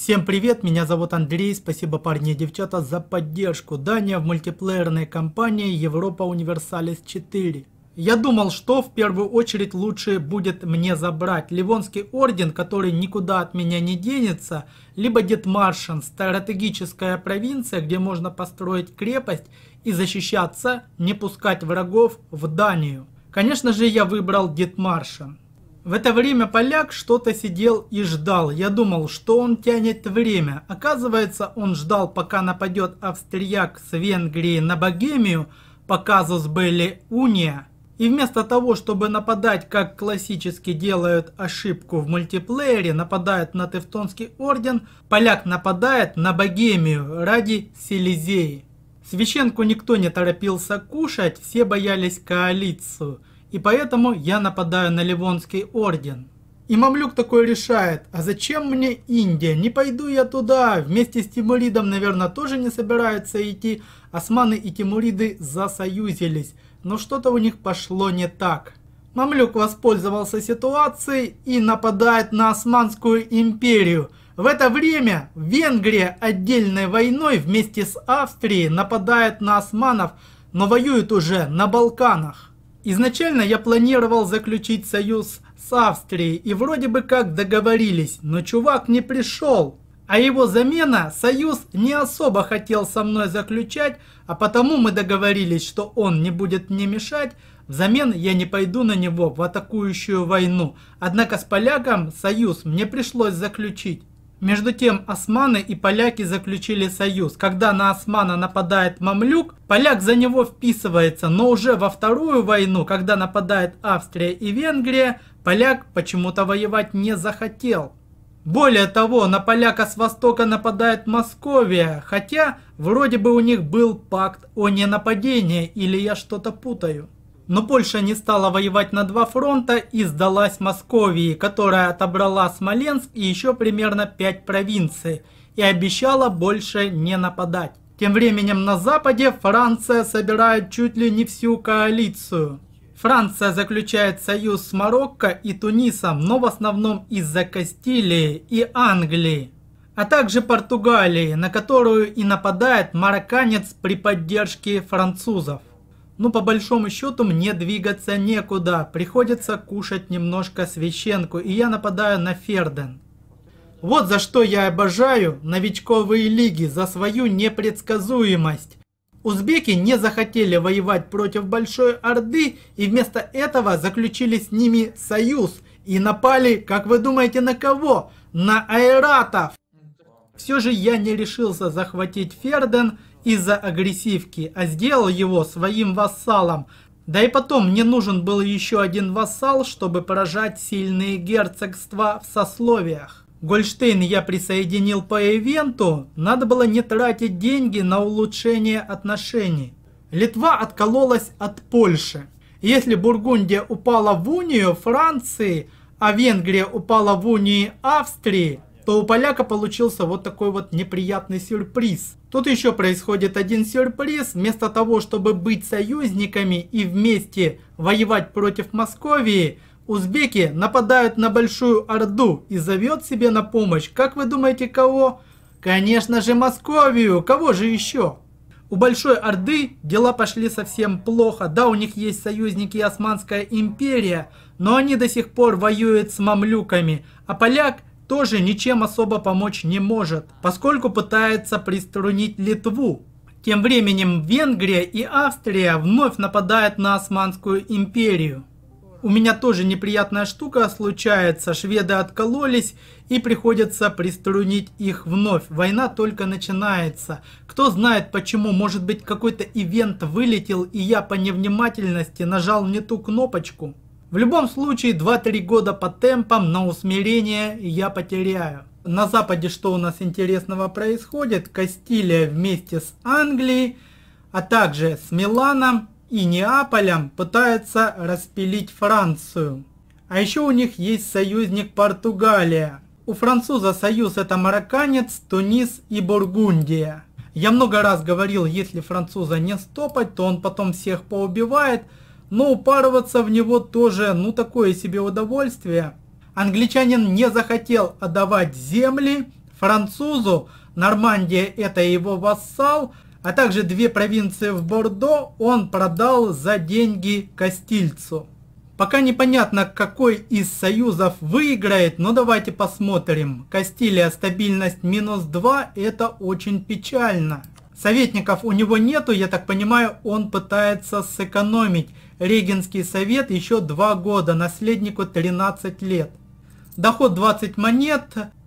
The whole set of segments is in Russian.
Всем привет, меня зовут Андрей, спасибо парни и девчата за поддержку. Дания в мультиплеерной кампании Европа Универсалис 4. Я думал, что в первую очередь лучше будет мне забрать Ливонский орден, который никуда от меня не денется, либо Детмаршен, стратегическая провинция, где можно построить крепость и защищаться, не пускать врагов в Данию. Конечно же я выбрал Детмаршен. В это время поляк что-то сидел и ждал. Я думал, что он тянет время. Оказывается, он ждал, пока нападет австрияк с Венгрии на Богемию по казус Белли Уния. И вместо того, чтобы нападать, как классически делают ошибку в мультиплеере, нападает на Тевтонский орден, поляк нападает на Богемию ради Селезеи. Священку никто не торопился кушать, все боялись коалицию и поэтому я нападаю на Ливонский орден. И Мамлюк такой решает, а зачем мне Индия, не пойду я туда, вместе с Тимуридом, наверное, тоже не собираются идти, османы и Тимуриды засоюзились, но что-то у них пошло не так. Мамлюк воспользовался ситуацией и нападает на Османскую империю. В это время Венгрия отдельной войной вместе с Австрией нападает на османов, но воюет уже на Балканах. Изначально я планировал заключить союз с Австрией и вроде бы как договорились, но чувак не пришел. А его замена союз не особо хотел со мной заключать, а потому мы договорились, что он не будет мне мешать. Взамен я не пойду на него в атакующую войну. Однако с поляком союз мне пришлось заключить. Между тем османы и поляки заключили союз. Когда на османа нападает мамлюк, поляк за него вписывается, но уже во вторую войну, когда нападает Австрия и Венгрия, поляк почему-то воевать не захотел. Более того, на поляка с востока нападает Московия, хотя вроде бы у них был пакт о ненападении, или я что-то путаю. Но Польша не стала воевать на два фронта и сдалась Московии, которая отобрала Смоленск и еще примерно пять провинций и обещала больше не нападать. Тем временем на Западе Франция собирает чуть ли не всю коалицию. Франция заключает союз с Марокко и Тунисом, но в основном из-за Кастилии и Англии, а также Португалии, на которую и нападает марокканец при поддержке французов. Ну, по большому счету, мне двигаться некуда. Приходится кушать немножко священку, и я нападаю на Ферден. Вот за что я обожаю новичковые лиги, за свою непредсказуемость. Узбеки не захотели воевать против Большой Орды и вместо этого заключили с ними союз и напали, как вы думаете, на кого? На аэратов! Все же я не решился захватить Ферден, из-за агрессивки, а сделал его своим вассалом. Да и потом мне нужен был еще один вассал, чтобы поражать сильные герцогства в сословиях. Гольштейн я присоединил по ивенту, надо было не тратить деньги на улучшение отношений. Литва откололась от Польши. Если Бургундия упала в унию Франции, а Венгрия упала в унии Австрии, то у поляка получился вот такой вот неприятный сюрприз. Тут еще происходит один сюрприз. Вместо того, чтобы быть союзниками и вместе воевать против Московии, узбеки нападают на Большую Орду и зовет себе на помощь, как вы думаете, кого? Конечно же, Московию! Кого же еще? У Большой Орды дела пошли совсем плохо. Да, у них есть союзники и Османская империя, но они до сих пор воюют с мамлюками. А поляк тоже ничем особо помочь не может, поскольку пытается приструнить Литву. Тем временем Венгрия и Австрия вновь нападают на Османскую империю. У меня тоже неприятная штука случается, шведы откололись и приходится приструнить их вновь. Война только начинается. Кто знает почему, может быть какой-то ивент вылетел и я по невнимательности нажал не ту кнопочку. В любом случае 2-3 года по темпам на усмирение я потеряю. На Западе что у нас интересного происходит? Кастилия вместе с Англией, а также с Миланом и Неаполем пытаются распилить Францию. А еще у них есть союзник Португалия. У француза союз это марокканец, Тунис и Бургундия. Я много раз говорил, если француза не стопать, то он потом всех поубивает – но упарываться в него тоже, ну такое себе удовольствие. Англичанин не захотел отдавать земли французу, Нормандия это его вассал, а также две провинции в Бордо он продал за деньги Кастильцу. Пока непонятно, какой из союзов выиграет, но давайте посмотрим. Кастилия стабильность минус 2, это очень печально. Советников у него нету, я так понимаю, он пытается сэкономить. Регенский совет еще 2 года, наследнику 13 лет. Доход 20 монет,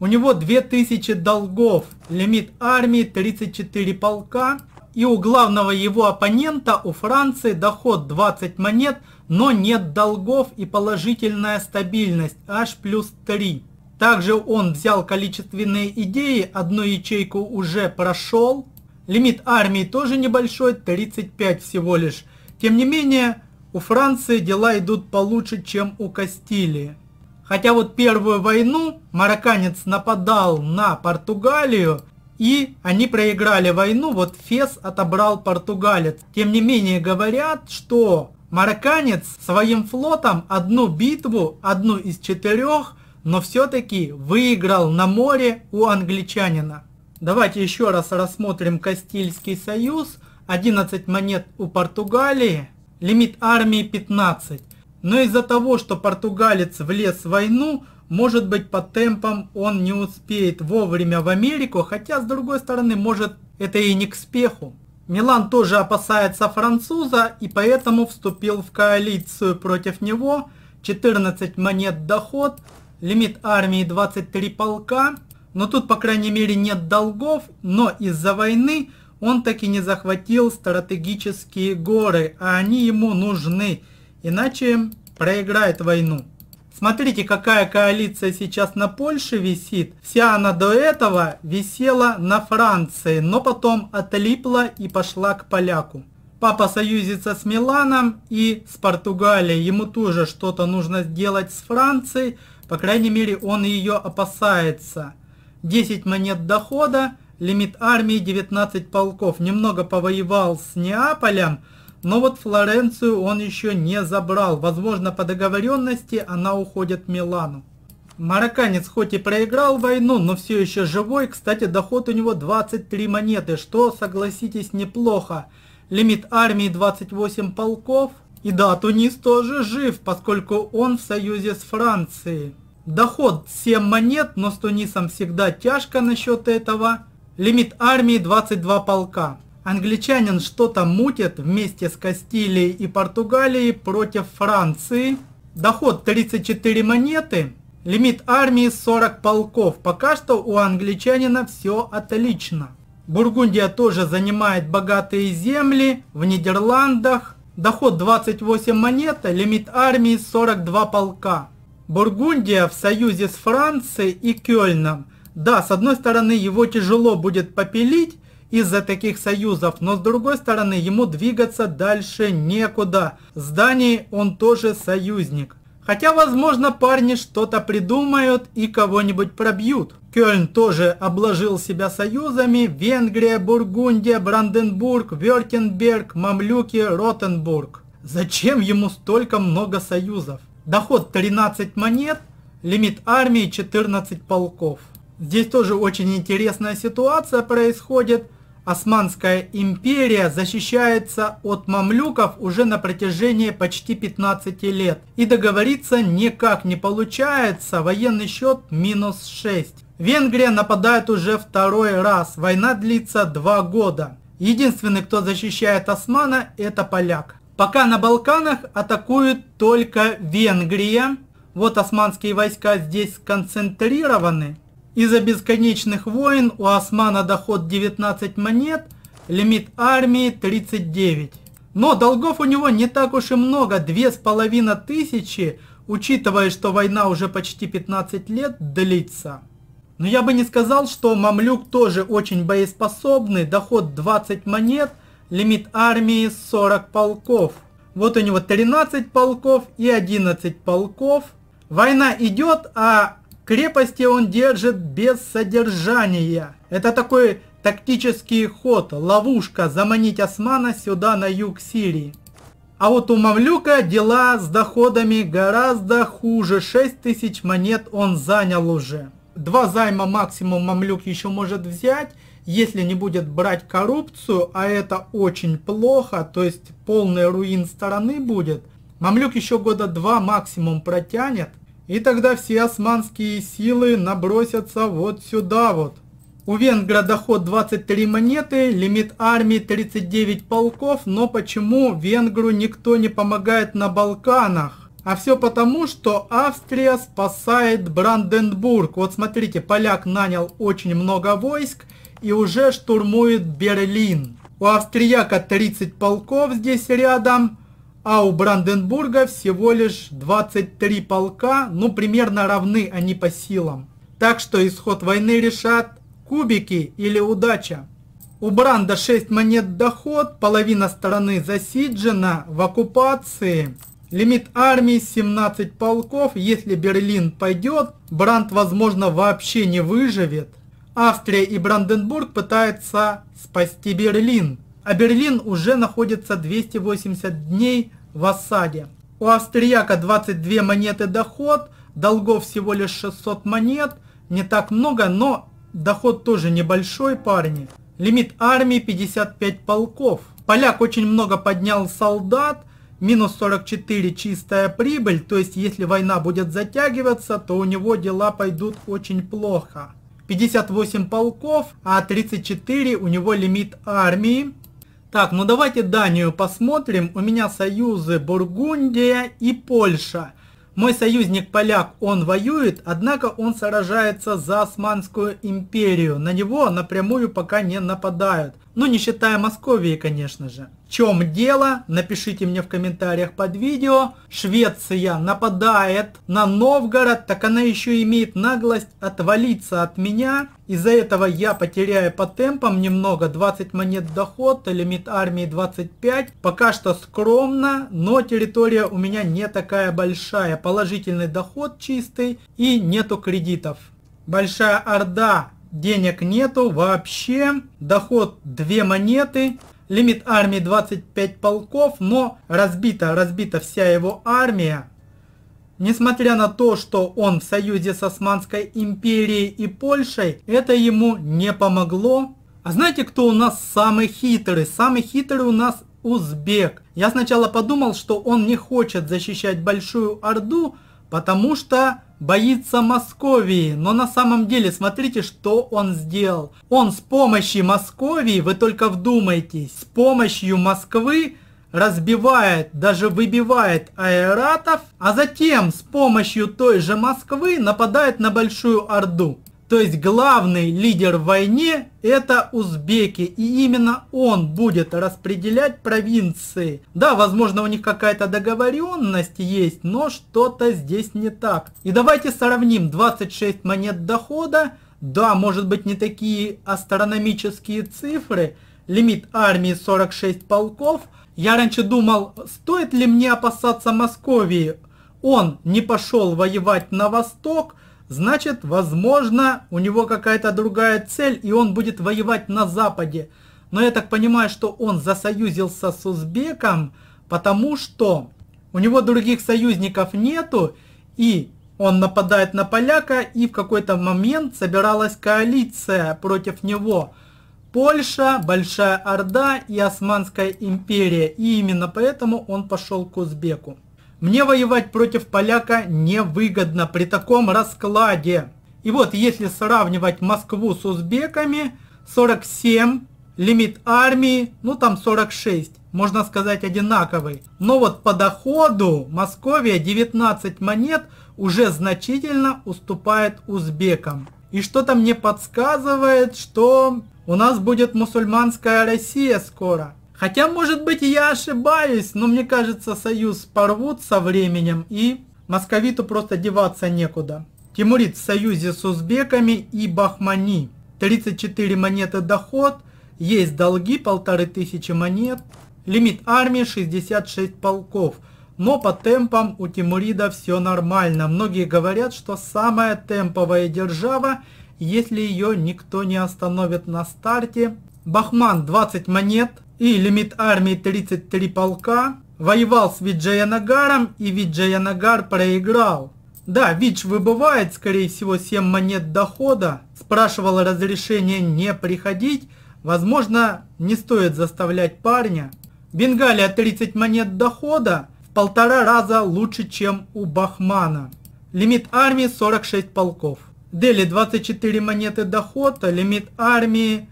у него 2000 долгов, лимит армии 34 полка. И у главного его оппонента, у Франции, доход 20 монет, но нет долгов и положительная стабильность, аж плюс 3. Также он взял количественные идеи, одну ячейку уже прошел, Лимит армии тоже небольшой, 35 всего лишь. Тем не менее, у Франции дела идут получше, чем у Кастилии. Хотя вот первую войну марокканец нападал на Португалию, и они проиграли войну, вот Фес отобрал португалец. Тем не менее говорят, что марокканец своим флотом одну битву, одну из четырех, но все-таки выиграл на море у англичанина. Давайте еще раз рассмотрим Кастильский союз. 11 монет у Португалии, лимит армии 15. Но из-за того, что португалец влез в войну, может быть по темпам он не успеет вовремя в Америку, хотя с другой стороны может это и не к спеху. Милан тоже опасается француза и поэтому вступил в коалицию против него. 14 монет доход, лимит армии 23 полка, но тут, по крайней мере, нет долгов, но из-за войны он таки не захватил стратегические горы, а они ему нужны, иначе проиграет войну. Смотрите, какая коалиция сейчас на Польше висит. Вся она до этого висела на Франции, но потом отлипла и пошла к поляку. Папа союзится с Миланом и с Португалией. Ему тоже что-то нужно сделать с Францией. По крайней мере, он ее опасается. 10 монет дохода, лимит армии 19 полков. Немного повоевал с Неаполем, но вот Флоренцию он еще не забрал. Возможно, по договоренности она уходит Милану. Марокканец хоть и проиграл войну, но все еще живой. Кстати, доход у него 23 монеты, что, согласитесь, неплохо. Лимит армии 28 полков. И да, Тунис тоже жив, поскольку он в союзе с Францией. Доход 7 монет, но с Тунисом всегда тяжко насчет этого. Лимит армии 22 полка. Англичанин что-то мутит вместе с Кастилией и Португалией против Франции. Доход 34 монеты. Лимит армии 40 полков. Пока что у англичанина все отлично. Бургундия тоже занимает богатые земли в Нидерландах. Доход 28 монет, лимит армии 42 полка. Бургундия в союзе с Францией и Кёльном. Да, с одной стороны его тяжело будет попилить из-за таких союзов, но с другой стороны ему двигаться дальше некуда. С Данией он тоже союзник. Хотя, возможно, парни что-то придумают и кого-нибудь пробьют. Кёльн тоже обложил себя союзами. Венгрия, Бургундия, Бранденбург, Вертенберг, Мамлюки, Ротенбург. Зачем ему столько много союзов? Доход 13 монет, лимит армии 14 полков. Здесь тоже очень интересная ситуация происходит. Османская империя защищается от мамлюков уже на протяжении почти 15 лет. И договориться никак не получается. Военный счет минус 6. Венгрия нападает уже второй раз. Война длится 2 года. Единственный, кто защищает османа, это поляк. Пока на Балканах атакует только Венгрия. Вот османские войска здесь сконцентрированы. Из-за бесконечных войн у османа доход 19 монет, лимит армии 39. Но долгов у него не так уж и много, 2500, учитывая, что война уже почти 15 лет длится. Но я бы не сказал, что мамлюк тоже очень боеспособный, доход 20 монет – Лимит армии 40 полков. Вот у него 13 полков и 11 полков. Война идет, а крепости он держит без содержания. Это такой тактический ход, ловушка заманить османа сюда на юг Сирии. А вот у Мамлюка дела с доходами гораздо хуже. 6000 монет он занял уже. Два займа максимум Мамлюк еще может взять если не будет брать коррупцию, а это очень плохо, то есть полный руин стороны будет, Мамлюк еще года два максимум протянет, и тогда все османские силы набросятся вот сюда вот. У венгра доход 23 монеты, лимит армии 39 полков, но почему венгру никто не помогает на Балканах? А все потому, что Австрия спасает Бранденбург. Вот смотрите, поляк нанял очень много войск – и уже штурмует Берлин. У австрияка 30 полков здесь рядом, а у Бранденбурга всего лишь 23 полка, ну примерно равны они по силам. Так что исход войны решат кубики или удача. У Бранда 6 монет доход, половина стороны засиджена в оккупации. Лимит армии 17 полков, если Берлин пойдет, Бранд возможно вообще не выживет. Австрия и Бранденбург пытаются спасти Берлин, а Берлин уже находится 280 дней в осаде. У австрияка 22 монеты доход, долгов всего лишь 600 монет, не так много, но доход тоже небольшой, парни. Лимит армии 55 полков. Поляк очень много поднял солдат, минус 44 чистая прибыль, то есть если война будет затягиваться, то у него дела пойдут очень плохо. 58 полков, а 34 у него лимит армии. Так, ну давайте Данию посмотрим. У меня союзы Бургундия и Польша. Мой союзник поляк, он воюет, однако он сражается за Османскую империю. На него напрямую пока не нападают. Ну, не считая Московии, конечно же чем дело, напишите мне в комментариях под видео. Швеция нападает на Новгород, так она еще имеет наглость отвалиться от меня. Из-за этого я потеряю по темпам немного, 20 монет доход, лимит армии 25. Пока что скромно, но территория у меня не такая большая. Положительный доход чистый и нету кредитов. Большая Орда денег нету вообще. Доход 2 монеты. Лимит армии 25 полков, но разбита, разбита вся его армия. Несмотря на то, что он в союзе с Османской империей и Польшей, это ему не помогло. А знаете, кто у нас самый хитрый? Самый хитрый у нас узбек. Я сначала подумал, что он не хочет защищать Большую Орду, потому что боится Московии, но на самом деле смотрите, что он сделал. Он с помощью Московии, вы только вдумайтесь, с помощью Москвы разбивает, даже выбивает аэратов, а затем с помощью той же Москвы нападает на Большую Орду. То есть главный лидер в войне это узбеки, и именно он будет распределять провинции. Да, возможно у них какая-то договоренность есть, но что-то здесь не так. И давайте сравним 26 монет дохода, да, может быть не такие астрономические цифры, лимит армии 46 полков. Я раньше думал, стоит ли мне опасаться Московии, он не пошел воевать на восток, Значит, возможно, у него какая-то другая цель, и он будет воевать на Западе. Но я так понимаю, что он засоюзился с узбеком, потому что у него других союзников нету, и он нападает на поляка, и в какой-то момент собиралась коалиция против него. Польша, Большая Орда и Османская империя. И именно поэтому он пошел к узбеку. Мне воевать против поляка невыгодно при таком раскладе. И вот если сравнивать Москву с узбеками, 47, лимит армии, ну там 46, можно сказать одинаковый. Но вот по доходу Московия 19 монет уже значительно уступает узбекам. И что-то мне подсказывает, что у нас будет мусульманская Россия скоро. Хотя, может быть, я ошибаюсь, но мне кажется, союз порвут со временем, и московиту просто деваться некуда. Тимурид в союзе с узбеками и бахмани. 34 монеты доход, есть долги, полторы тысячи монет. Лимит армии 66 полков. Но по темпам у Тимурида все нормально. Многие говорят, что самая темповая держава, если ее никто не остановит на старте. Бахман 20 монет, и лимит армии 33 полка, воевал с Виджаянагаром и Виджаянагар проиграл. Да, Вич выбывает, скорее всего, 7 монет дохода, спрашивал разрешение не приходить, возможно, не стоит заставлять парня. Бенгалия 30 монет дохода в полтора раза лучше, чем у Бахмана. Лимит армии 46 полков. Дели 24 монеты дохода, лимит армии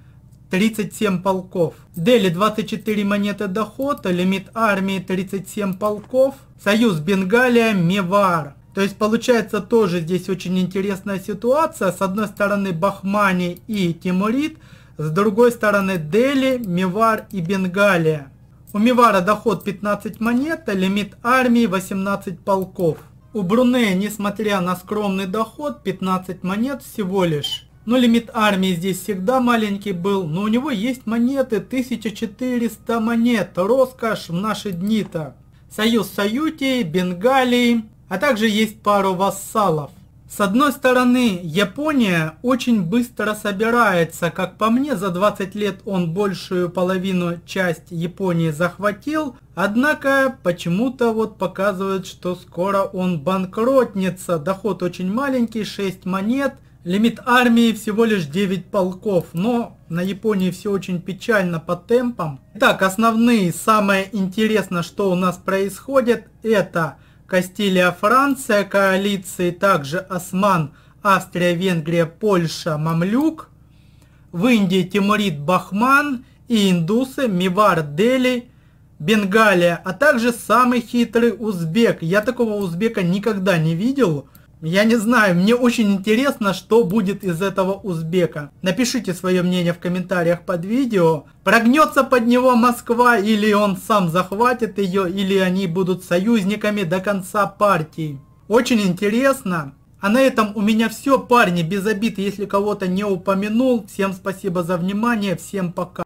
37 полков. Дели 24 монеты дохода, лимит армии 37 полков. Союз Бенгалия, Мевар. То есть получается тоже здесь очень интересная ситуация. С одной стороны Бахмани и Тимурит, с другой стороны Дели, Мивар и Бенгалия. У Мивара доход 15 монет, а лимит армии 18 полков. У Брунея, несмотря на скромный доход, 15 монет всего лишь. Но ну, лимит армии здесь всегда маленький был, но у него есть монеты, 1400 монет, роскошь в наши дни-то. Союз Саютии, Бенгалии, а также есть пару вассалов. С одной стороны, Япония очень быстро собирается, как по мне, за 20 лет он большую половину часть Японии захватил, однако почему-то вот показывают, что скоро он банкротнется, доход очень маленький, 6 монет – Лимит армии всего лишь 9 полков, но на Японии все очень печально по темпам. Так основные, самое интересное, что у нас происходит, это Кастилия, Франция, коалиции также Осман, Австрия, Венгрия, Польша, Мамлюк. В Индии Тимурид, Бахман и индусы Мивар, Дели, Бенгалия, а также самый хитрый узбек. Я такого узбека никогда не видел. Я не знаю, мне очень интересно, что будет из этого узбека. Напишите свое мнение в комментариях под видео. Прогнется под него Москва, или он сам захватит ее, или они будут союзниками до конца партии. Очень интересно. А на этом у меня все, парни, без обид, если кого-то не упомянул. Всем спасибо за внимание, всем пока.